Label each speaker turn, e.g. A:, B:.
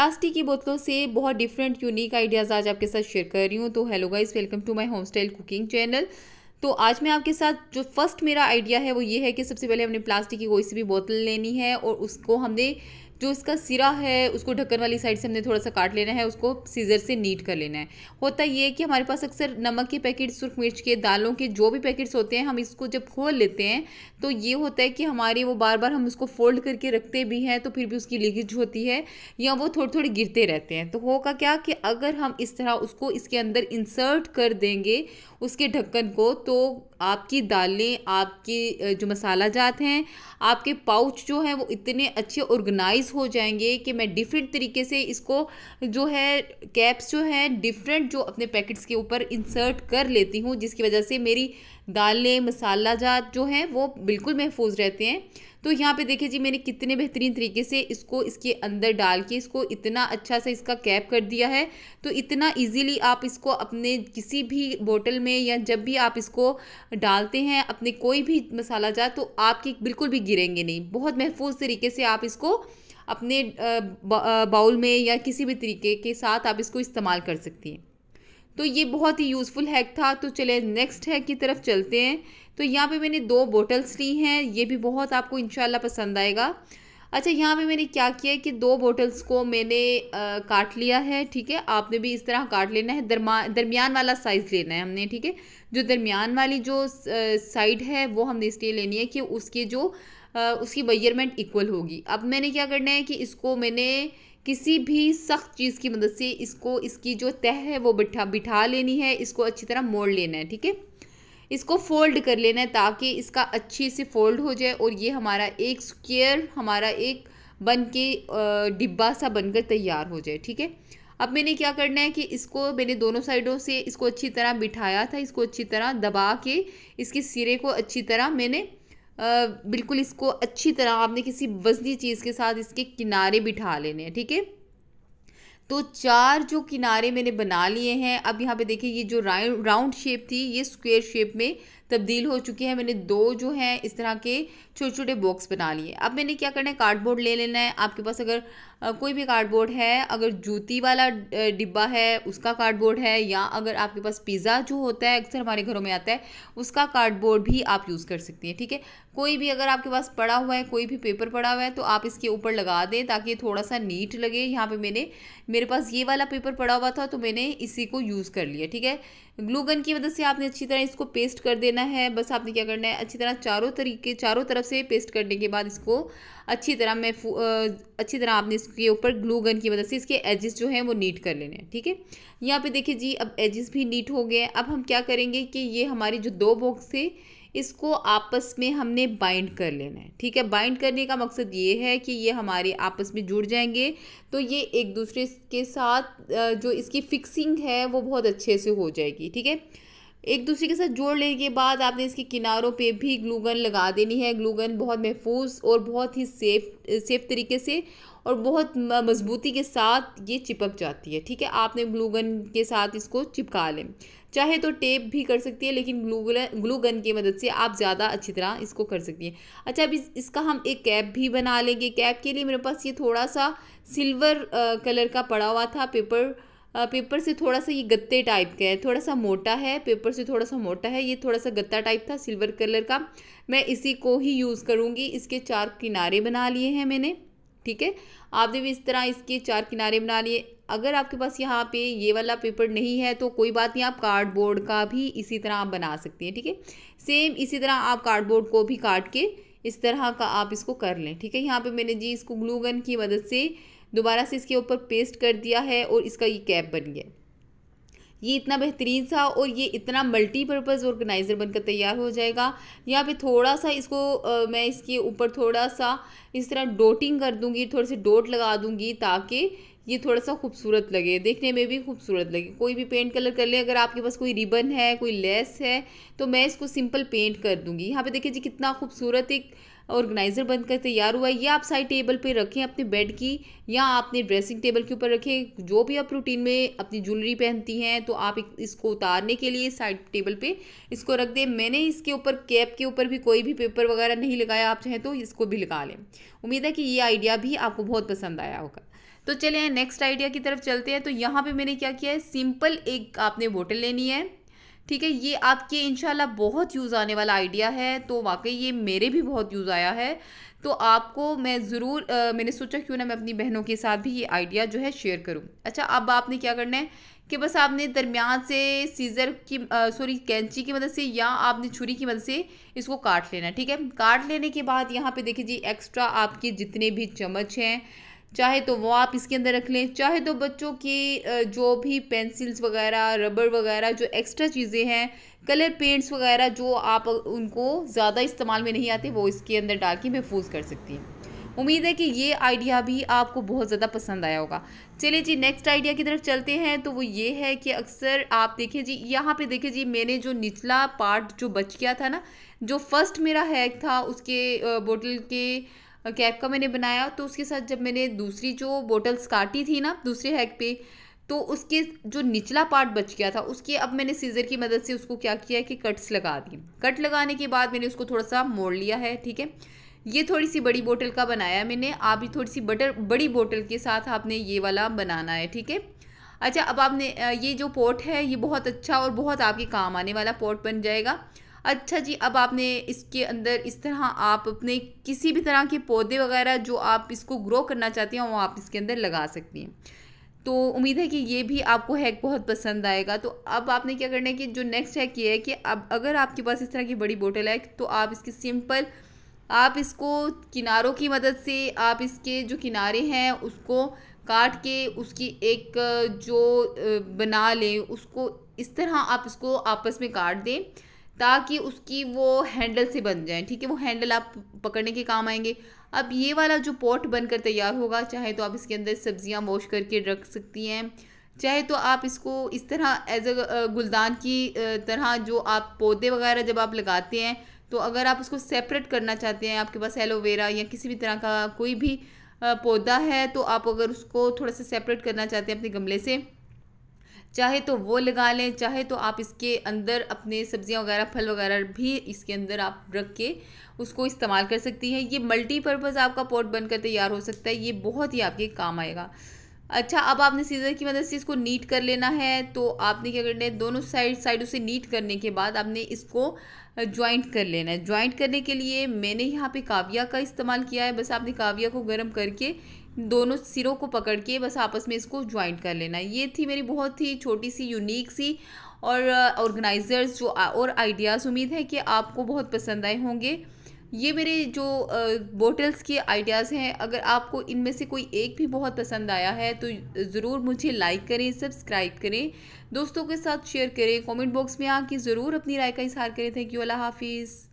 A: Plastic की बोतलों से बहुत डिफरेंट यूनिक आइडियाज़ आज आपके साथ शेयर कर रही हूँ तो hello guys welcome to my home style cooking channel तो आज मैं आपके साथ जो फर्स्ट मेरा आइडिया है वो ये है कि सबसे पहले हमने प्लास्टिक की कोई सी भी बोतल लेनी है और उसको हमने जो इसका सिरा है उसको ढक्कन वाली साइड से हमने थोड़ा सा काट लेना है उसको सीज़र से नीट कर लेना है होता ये है कि हमारे पास अक्सर नमक के पैकेट सुरख मिर्च के दालों के जो भी पैकेट्स होते हैं हम इसको जब खोल लेते हैं तो ये होता है कि हमारे वो बार बार हम उसको फोल्ड करके रखते भी हैं तो फिर भी उसकी लीकेज होती है या वो थोड़े थोड़े गिरते रहते हैं तो होगा क्या कि अगर हम इस तरह उसको इसके अंदर इंसर्ट कर देंगे उसके ढक्कन को तो आपकी दालें आपके जो मसाला जात हैं आपके पाउच जो हैं वो इतने अच्छे ऑर्गेनाइज हो जाएंगे कि मैं डिफरेंट तरीके से इसको जो है कैप्स जो हैं डिफरेंट जो अपने पैकेट्स के ऊपर इंसर्ट कर लेती हूँ जिसकी वजह से मेरी दालें मसाला जात जो हैं वो बिल्कुल महफूज रहते हैं तो यहाँ पे देखिए जी मैंने कितने बेहतरीन तरीके से इसको इसके अंदर डाल के इसको इतना अच्छा सा इसका कैप कर दिया है तो इतना इजीली आप इसको अपने किसी भी बोतल में या जब भी आप इसको डालते हैं अपने कोई भी मसाला जात तो आपके बिल्कुल भी गिरेंगे नहीं बहुत महफूज तरीके से आप इसको अपने बाउल में या किसी भी तरीके के साथ आप इसको इस्तेमाल कर सकती हैं तो ये बहुत ही यूज़फुल हैक था तो चले नेक्स्ट हैक की तरफ चलते हैं तो यहाँ पे मैंने दो बोटल्स ली हैं ये भी बहुत आपको इन पसंद आएगा अच्छा यहाँ पे मैंने क्या किया है कि दो बोटल्स को मैंने आ, काट लिया है ठीक है आपने भी इस तरह काट लेना है दरमा दरमियान वाला साइज़ लेना है हमने ठीक है जो दरमियान वाली जो साइड है वो हमने इसलिए लेनी है कि उसके जो उसकी मेजरमेंट इक्वल होगी अब मैंने क्या करना है कि इसको मैंने किसी भी सख्त चीज़ की मदद से इसको इसकी जो तह है वो बिठा बिठा लेनी है इसको अच्छी तरह मोड़ लेना है ठीक है इसको फोल्ड कर लेना है ताकि इसका अच्छे से फोल्ड हो जाए और ये हमारा एक स्क्वेयर हमारा एक बन के डिब्बा सा बनकर तैयार हो जाए ठीक है अब मैंने क्या करना है कि इसको मैंने दोनों साइडों से इसको अच्छी तरह बिठाया था इसको अच्छी तरह दबा के इसके सिरे को अच्छी तरह मैंने बिल्कुल इसको अच्छी तरह आपने किसी वजनी चीज़ के साथ इसके किनारे बिठा लेने हैं ठीक है थीके? तो चार जो किनारे मैंने बना लिए हैं अब यहाँ पे देखिए ये जो राउंड राउंड शेप थी ये स्क्वेयर शेप में तब्दील हो चुकी है मैंने दो जो हैं इस तरह के छोटे छोटे बॉक्स बना लिए अब मैंने क्या करना है कार्डबोर्ड ले लेना है आपके पास अगर कोई भी कार्डबोर्ड है अगर जूती वाला डिब्बा है उसका कार्डबोर्ड है या अगर आपके पास पिज़्ज़ा जो होता है अक्सर हमारे घरों में आता है उसका कार्डबोर्ड भी आप यूज़ कर सकती हैं ठीक है कोई भी अगर आपके पास पड़ा हुआ है कोई भी पेपर पड़ा हुआ है तो आप इसके ऊपर लगा दें ताकि थोड़ा सा नीट लगे यहाँ पर मैंने मेरे पास ये वाला पेपर पड़ा हुआ था तो मैंने इसी को यूज़ कर लिया ठीक है ग्लूगन की वजह से आपने अच्छी तरह इसको पेस्ट कर देना है बस आपने क्या करना है अच्छी तरह चारों तरीके चारों तरफ से पेस्ट करने के बाद इसको अच्छी तरह मैं अच्छी तरह आपने इसके ऊपर ग्लू गन की मदद से इसके एजेस जो हैं वो नीट कर लेने हैं ठीक है यहाँ पे देखिए जी अब एजेस भी नीट हो गए अब हम क्या करेंगे कि ये हमारी जो दो बॉक्स थे इसको आपस में हमने बाइंड कर लेना है ठीक है बाइंड करने का मकसद ये है कि ये हमारे आपस में जुड़ जाएंगे तो ये एक दूसरे के साथ जो इसकी फिक्सिंग है वो बहुत अच्छे से हो जाएगी ठीक है एक दूसरे के साथ जोड़ लेने के बाद आपने इसके किनारों पे भी ग्लूगन लगा देनी है ग्लूगन बहुत महफूज और बहुत ही सेफ सेफ तरीके से और बहुत मजबूती के साथ ये चिपक जाती है ठीक है आपने ग्लूगन के साथ इसको चिपका लें चाहे तो टेप भी कर सकती है लेकिन ग्लूगन ग्लूगन की मदद से आप ज़्यादा अच्छी तरह इसको कर सकती हैं अच्छा अब इस, इसका हम एक कैप भी बना लेंगे कैप के लिए मेरे पास ये थोड़ा सा सिल्वर आ, कलर का पड़ा हुआ था पेपर पेपर से थोड़ा सा ये गत्ते टाइप का है थोड़ा सा मोटा है पेपर से थोड़ा सा मोटा है ये थोड़ा सा गत्ता टाइप था सिल्वर कलर का मैं इसी को ही यूज़ करूँगी इसके चार किनारे बना लिए हैं मैंने ठीक है आपने भी इस तरह इसके चार किनारे बना लिए अगर आपके पास यहाँ पे ये वाला पेपर नहीं है तो कोई बात नहीं आप कार्डबोर्ड का भी इसी तरह आप बना सकते हैं ठीक है सेम इसी तरह आप कार्डबोर्ड को भी काट के इस तरह का आप इसको कर लें ठीक है यहाँ पे मैंने जी इसको ग्लूगन की मदद से दोबारा से इसके ऊपर पेस्ट कर दिया है और इसका ये कैप बन गया ये इतना बेहतरीन सा और ये इतना मल्टीपर्पज़ ऑर्गेनाइज़र बनकर तैयार हो जाएगा यहाँ पे थोड़ा सा इसको आ, मैं इसके ऊपर थोड़ा सा इस तरह डोटिंग कर दूँगी थोड़े से डोट लगा दूँगी ताकि ये थोड़ा सा खूबसूरत लगे देखने में भी खूबसूरत लगे कोई भी पेंट कलर कर ले अगर आपके पास कोई रिबन है कोई लेस है तो मैं इसको सिंपल पेंट कर दूँगी यहाँ पे देखिए जी कितना खूबसूरत एक ऑर्गेनाइज़र बनकर तैयार हुआ है ये आप साइड टेबल पे रखें अपने बेड की या आपने ड्रेसिंग टेबल के ऊपर रखें जो भी आप रूटीन में अपनी ज्वेलरी पहनती हैं तो आप इसको उतारने के लिए साइड टेबल पे इसको रख दें मैंने इसके ऊपर कैप के ऊपर भी कोई भी पेपर वगैरह नहीं लगाया आप चाहें तो इसको भी लगा लें उम्मीद है कि ये आइडिया भी आपको बहुत पसंद आया होगा तो चले नेक्स्ट आइडिया की तरफ चलते हैं तो यहाँ पे मैंने क्या किया है सिंपल एक आपने बोटल लेनी है ठीक है ये आपके इनशाला बहुत यूज़ आने वाला आइडिया है तो वाकई ये मेरे भी बहुत यूज़ आया है तो आपको मैं ज़रूर मैंने सोचा क्यों ना मैं अपनी बहनों के साथ भी ये आइडिया जो है शेयर करूँ अच्छा अब आपने क्या करना है कि बस आपने दरमियान से सीज़र की सॉरी कैंची की मदद से या आपने छुरी की मदद से इसको काट लेना ठीक है काट लेने के बाद यहाँ पे देखिए जी एक्स्ट्रा आपके जितने भी चम्मच हैं चाहे तो वो आप इसके अंदर रख लें चाहे तो बच्चों की जो भी पेंसिल्स वगैरह रबर वगैरह जो एक्स्ट्रा चीज़ें हैं कलर पेंट्स वगैरह जो आप उनको ज़्यादा इस्तेमाल में नहीं आते वो इसके अंदर डाल के महफूज कर सकती हैं उम्मीद है कि ये आइडिया भी आपको बहुत ज़्यादा पसंद आया होगा चलिए जी नेक्स्ट आइडिया की तरफ चलते हैं तो वो ये है कि अक्सर आप देखें जी यहाँ पे देखें जी मैंने जो निचला पार्ट जो बच गया था ना जो फर्स्ट मेरा हैक था उसके बोतल के कैप का मैंने बनाया तो उसके साथ जब मैंने दूसरी जो बोटल्स काटी थी ना दूसरे हैक पे तो उसके जो निचला पार्ट बच गया था उसके अब मैंने सीज़र की मदद से उसको क्या किया कि कट्स लगा दिए कट लगाने के बाद मैंने उसको थोड़ा सा मोड़ लिया है ठीक है ये थोड़ी सी बड़ी बोतल का बनाया मैंने आप भी थोड़ी सी बटर बड़ी बोतल के साथ आपने ये वाला बनाना है ठीक है अच्छा अब आपने ये जो पोट है ये बहुत अच्छा और बहुत आपके काम आने वाला पोर्ट बन जाएगा अच्छा जी अब आपने इसके अंदर इस तरह आप अपने किसी भी तरह के पौधे वगैरह जो आप इसको ग्रो करना चाहते हैं वो आप इसके अंदर लगा सकती हैं तो उम्मीद है कि ये भी आपको हैक बहुत पसंद आएगा तो अब आपने क्या करना है कि जो नेक्स्ट हैक ये है कि अब अगर आपके पास इस तरह की बड़ी बोतल है तो आप इसकी सिंपल आप इसको किनारों की मदद से आप इसके जो किनारे हैं उसको काट के उसकी एक जो बना लें उसको इस तरह आप इसको आपस में काट दें ताकि उसकी वो हैंडल से बन जाए ठीक है वो हैंडल आप पकड़ने के काम आएंगे अब ये वाला जो पॉट बनकर तैयार होगा चाहे तो आप इसके अंदर सब्जियां वॉश करके रख सकती हैं चाहे तो आप इसको इस तरह एज अ गुलदान की तरह जो आप पौधे वगैरह जब आप लगाते हैं तो अगर आप उसको सेपरेट करना चाहते हैं आपके पास एलोवेरा या किसी भी तरह का कोई भी पौधा है तो आप अगर उसको थोड़ा सा सेपरेट करना चाहते हैं अपने गमले से चाहे तो वो लगा लें चाहे तो आप इसके अंदर अपने सब्ज़ियाँ वगैरह फल वगैरह भी इसके अंदर आप रख के उसको इस्तेमाल कर सकती हैं ये मल्टीपर्पज़ आपका पॉट बनकर तैयार हो सकता है ये बहुत ही आपके काम आएगा अच्छा अब आपने सीज़र की मदद मतलब से इसको नीट कर लेना है तो आपने क्या करना है दोनों साइड साइडों से नीट करने के बाद आपने इसको ज्वाइंट कर लेना है ज्वाइंट करने के लिए मैंने यहाँ पे काव्या का इस्तेमाल किया है बस आपने काव्या को गर्म करके दोनों सिरों को पकड़ के बस आपस में इसको ज्वाइंट कर लेना ये थी मेरी बहुत ही छोटी सी यूनिक सी और ऑर्गेनाइज़र्स जो और आइडियाज़ उम्मीद है कि आपको बहुत पसंद आए होंगे ये मेरे जो बोटल्स के आइडियाज़ हैं अगर आपको इनमें से कोई एक भी बहुत पसंद आया है तो ज़रूर मुझे लाइक करें सब्सक्राइब करें दोस्तों के साथ शेयर करें कमेंट बॉक्स में आके ज़रूर अपनी राय का इजहार करें थैंक यू अल्लाह हाफिज़